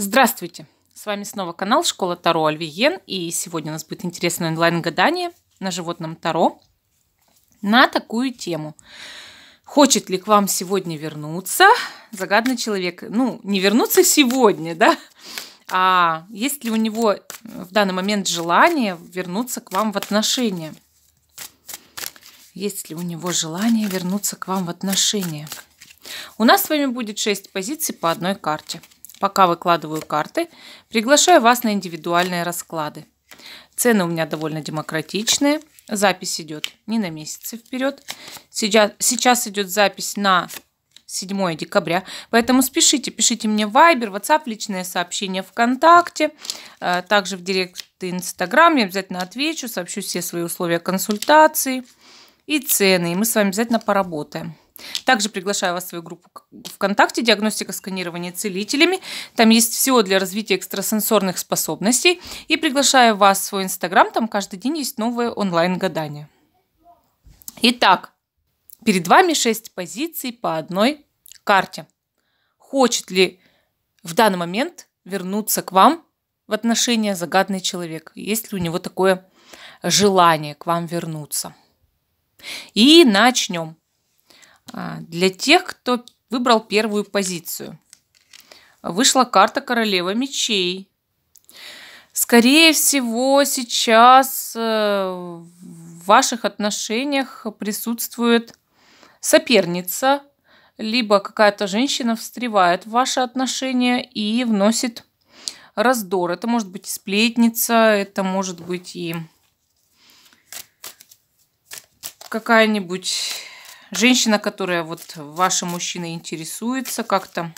Здравствуйте! С вами снова канал Школа Таро Альвиен. И сегодня у нас будет интересное онлайн-гадание на животном Таро на такую тему. Хочет ли к вам сегодня вернуться загадный человек? Ну, не вернуться сегодня, да? А есть ли у него в данный момент желание вернуться к вам в отношения? Есть ли у него желание вернуться к вам в отношения? У нас с вами будет 6 позиций по одной карте. Пока выкладываю карты, приглашаю вас на индивидуальные расклады. Цены у меня довольно демократичные. Запись идет не на месяцы вперед. Сейчас, сейчас идет запись на 7 декабря. Поэтому спешите, пишите мне в Viber, WhatsApp, личное сообщение ВКонтакте, э, также в директ Инстаграм. Я обязательно отвечу, сообщу все свои условия консультации и цены. И мы с вами обязательно поработаем. Также приглашаю вас в свою группу ВКонтакте «Диагностика сканирования целителями». Там есть все для развития экстрасенсорных способностей. И приглашаю вас в свой Инстаграм, там каждый день есть новые онлайн-гадания. Итак, перед вами шесть позиций по одной карте. Хочет ли в данный момент вернуться к вам в отношения загадный человек? Есть ли у него такое желание к вам вернуться? И начнем. А, для тех, кто выбрал первую позицию. Вышла карта королева мечей. Скорее всего, сейчас э, в ваших отношениях присутствует соперница, либо какая-то женщина встревает в ваши отношения и вносит раздор. Это может быть и сплетница, это может быть и какая-нибудь Женщина, которая вот вашим мужчиной интересуется, как-то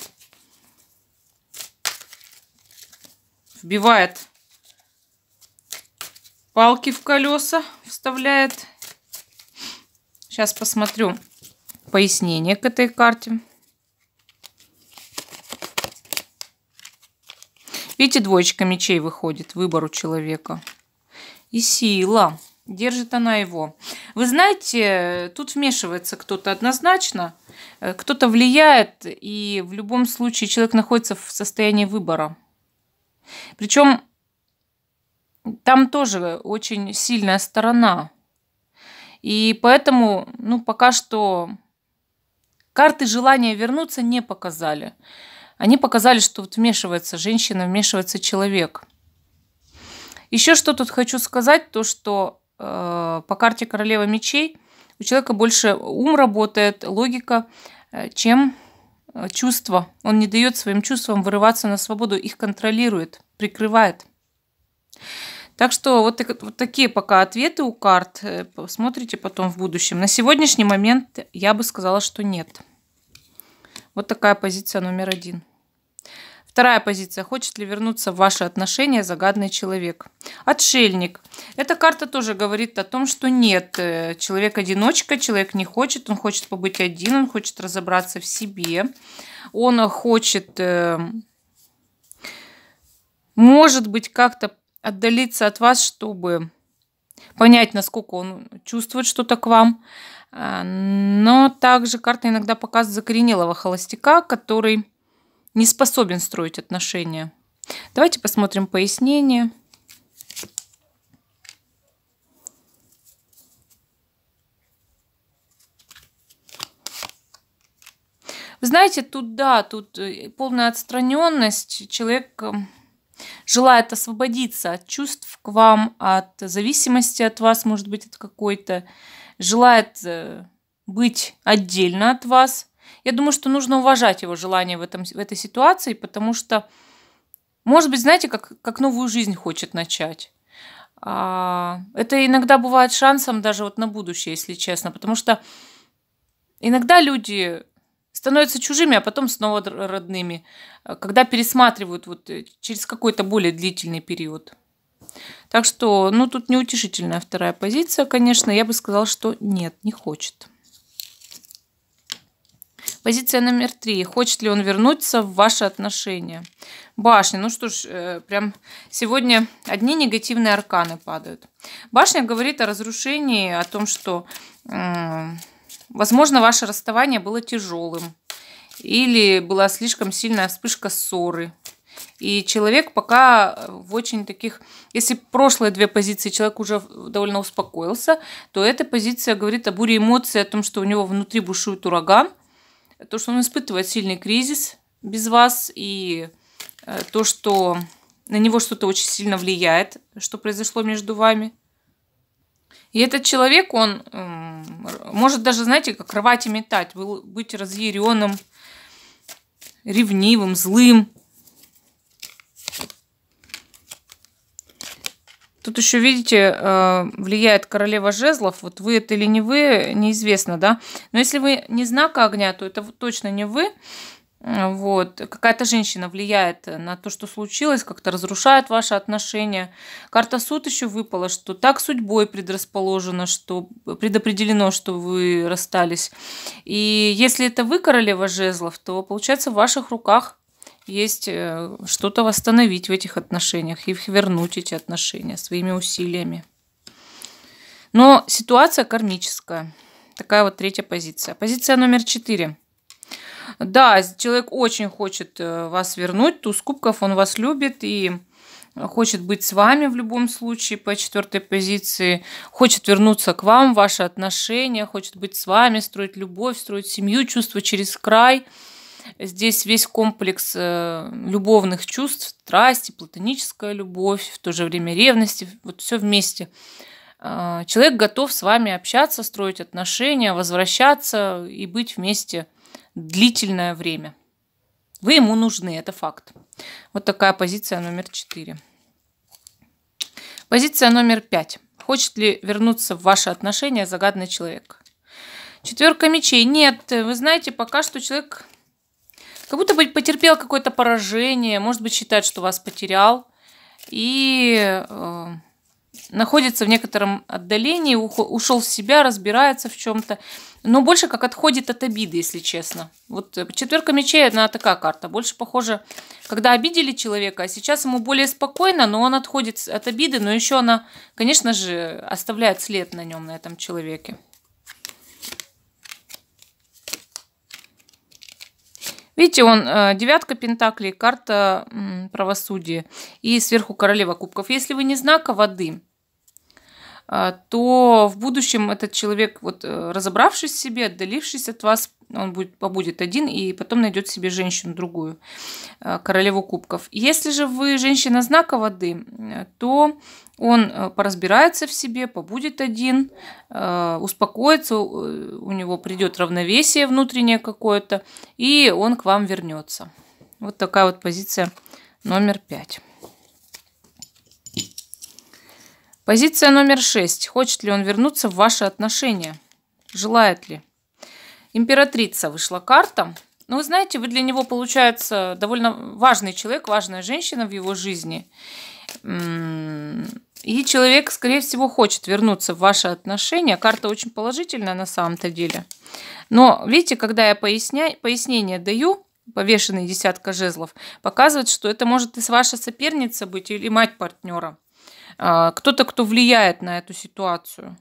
вбивает палки в колеса, вставляет. Сейчас посмотрю пояснение к этой карте. Видите, двоечка мечей выходит, выбор у человека. И сила. Держит она его. Вы знаете, тут вмешивается кто-то однозначно, э, кто-то влияет, и в любом случае человек находится в состоянии выбора. Причем там тоже очень сильная сторона. И поэтому, ну, пока что карты желания вернуться не показали. Они показали, что вот вмешивается женщина, вмешивается человек. Еще что тут хочу сказать, то что Э, по карте королева мечей у человека больше ум работает, логика, э, чем э, чувство. Он не дает своим чувствам вырываться на свободу, их контролирует, прикрывает. Так что вот, вот такие пока ответы у карт. Посмотрите потом в будущем. На сегодняшний момент я бы сказала, что нет. Вот такая позиция номер один. Вторая позиция. Хочет ли вернуться в ваши отношения загадный человек? Отшельник. Эта карта тоже говорит о том, что нет. Э, человек одиночка, человек не хочет, он хочет побыть один, он хочет разобраться в себе. Он хочет, э, может быть, как-то отдалиться от вас, чтобы понять, насколько он чувствует что-то к вам. А, но также карта иногда показывает закоренелого холостяка, который не способен строить отношения. Давайте посмотрим пояснение. знаете, тут да, тут э, полная отстраненность. Человек эм, желает освободиться от чувств к вам, от зависимости от вас, может быть, от какой-то. Желает э, быть отдельно от вас. Я думаю, что нужно уважать его желание в, этом, в этой ситуации, потому что, может быть, знаете, как, как новую жизнь хочет начать. А, это иногда бывает шансом даже вот на будущее, если честно, потому что иногда люди становятся чужими, а потом снова родными, э, когда пересматривают вот э, через какой-то более длительный период. Так что, ну, тут неутешительная вторая позиция, конечно. Я бы сказала, что нет, не хочет. Позиция номер три. Хочет ли он вернуться в ваши отношения? Башня. Ну что ж, э, прям сегодня одни негативные арканы падают. Башня говорит о разрушении, о том, что, возможно, ваше расставание было тяжелым. Или была слишком сильная вспышка ссоры. И человек пока в очень таких... Если прошлые две позиции человек уже довольно успокоился, то эта позиция говорит о буре эмоций, о том, что у него внутри бушует ураган, то, что он испытывает сильный кризис без вас, и э, то, что на него что-то очень сильно влияет, что произошло между вами. И этот человек, он эм, может даже, знаете, как рвать и метать, быть разъяренным, ревнивым, злым, Тут еще, видите, э, влияет королева жезлов. Вот вы это или не вы, неизвестно, да? Но если вы не знака огня, то это точно не вы. Вот. Какая-то женщина влияет на то, что случилось, как-то разрушает ваши отношения. Карта суд еще выпала, что так судьбой предрасположено, что предопределено, что вы расстались. И если это вы королева жезлов, то получается в ваших руках есть э, что-то восстановить в этих отношениях, и вернуть эти отношения своими усилиями. Но ситуация кармическая. Такая вот третья позиция. Позиция номер четыре. Да, человек очень хочет э, вас вернуть, туз кубков, он вас любит и хочет быть с вами в любом случае по четвертой позиции, хочет вернуться к вам, ваши отношения, хочет быть с вами, строить любовь, строить семью, чувство через край – Здесь весь комплекс э, любовных чувств, страсти, платоническая любовь, в то же время ревности, вот все вместе. А, человек готов с вами общаться, строить отношения, возвращаться и быть вместе длительное время. Вы ему нужны, это факт. Вот такая позиция номер четыре. Позиция номер пять. Хочет ли вернуться в ваши отношения загадный человек? Четверка мечей. Нет, вы знаете, пока что человек как будто бы потерпел какое-то поражение, может быть, считает, что вас потерял. И э, находится в некотором отдалении, ушел в себя, разбирается в чем-то. Но больше как отходит от обиды, если честно. Вот четверка мечей, она такая карта. Больше похоже, когда обидели человека, а сейчас ему более спокойно, но он отходит от обиды, но еще она, конечно же, оставляет след на нем, на этом человеке. Видите, он э, девятка пентаклей, карта правосудия и сверху королева кубков. Если вы не знака воды, а, то в будущем этот человек, вот, э, разобравшись в себе, отдалившись от вас, он будет, побудет один и потом найдет себе женщину другую, э, королеву кубков. Если же вы женщина знака воды, э, то он поразбирается в себе, побудет один, успокоится, у него придет равновесие внутреннее какое-то, и он к вам вернется. Вот такая вот позиция номер пять. Позиция номер шесть. Хочет ли он вернуться в ваши отношения? Желает ли? Императрица вышла карта. Ну, вы знаете, вы для него, получается, довольно важный человек, важная женщина в его жизни. И человек, скорее всего, хочет вернуться в ваши отношения. Карта очень положительная на самом-то деле. Но, видите, когда я поясня... пояснение даю, повешенный десятка жезлов, показывает, что это может и с ваша соперница быть, или мать партнера. А, кто-то, кто влияет на эту ситуацию,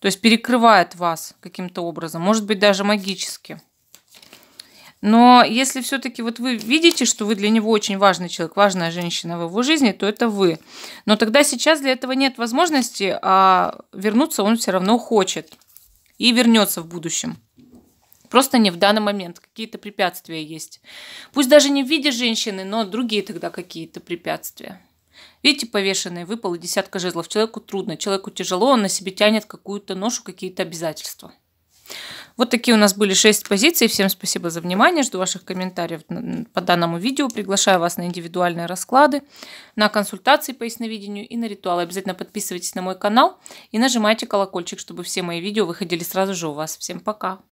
то есть перекрывает вас каким-то образом, может быть, даже магически. Но если все-таки вот вы видите, что вы для него очень важный человек, важная женщина в его жизни, то это вы. Но тогда сейчас для этого нет возможности, а вернуться он все равно хочет и вернется в будущем. Просто не в данный момент. Какие-то препятствия есть. Пусть даже не в виде женщины, но другие тогда какие-то препятствия. Видите, повешенные, выпало десятка жезлов. Человеку трудно, человеку тяжело, он на себе тянет какую-то ношу, какие-то обязательства. Вот такие у нас были шесть позиций. Всем спасибо за внимание. Жду ваших комментариев по данному видео. Приглашаю вас на индивидуальные расклады, на консультации по ясновидению и на ритуалы. Обязательно подписывайтесь на мой канал и нажимайте колокольчик, чтобы все мои видео выходили сразу же у вас. Всем пока!